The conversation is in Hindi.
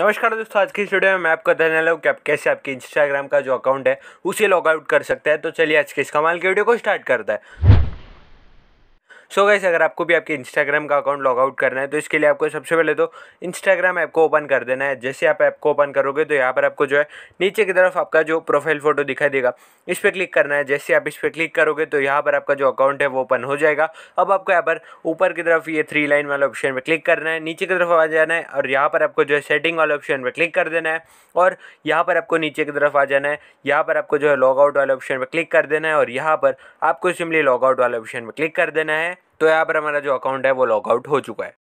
नमस्कार दोस्तों आज की इस वीडियो में मैं आपका धन्यवाद लूँ कि आप कैसे आपके इंस्टाग्राम का जो अकाउंट है उसे लॉग आउट कर सकते हैं तो चलिए आज के इस कमाल की वीडियो को स्टार्ट करता है सो गैस गाइस अगर आपको भी आपके इंस्टाग्राम का अकाउंट लॉग आउट करना है तो इसके लिए आपको सबसे पहले तो इंस्टाग्राम ऐप को ओपन कर देना है जैसे आप ऐप को ओपन करोगे तो यहाँ पर आपको जो है नीचे की तरफ आपका जो प्रोफाइल फ़ोटो दिखाई देगा इस पर क्लिक करना है जैसे आप इस पर क्लिक करोगे तो यहाँ पर आपका जो अकाउंट है वो ओपन हो जाएगा अब आपको यहाँ पर ऊपर की तरफ ये थ्री लाइन वाला ऑप्शन पर क्लिक करना है नीचे की तरफ आ जाना है और यहाँ पर आपको जो है सेटिंग वाले ऑप्शन पर क्लिक कर देना है और यहाँ पर आपको नीचे की तरफ आ जाना है यहाँ पर आपको जो है लॉग आउट वाले ऑप्शन पर क्लिक कर देना है और यहाँ पर आपको सिम्पली लॉग आउट वाले ऑप्शन पर क्लिक कर देना है तो यहाँ पर हमारा जो अकाउंट है वो लॉकआउट हो चुका है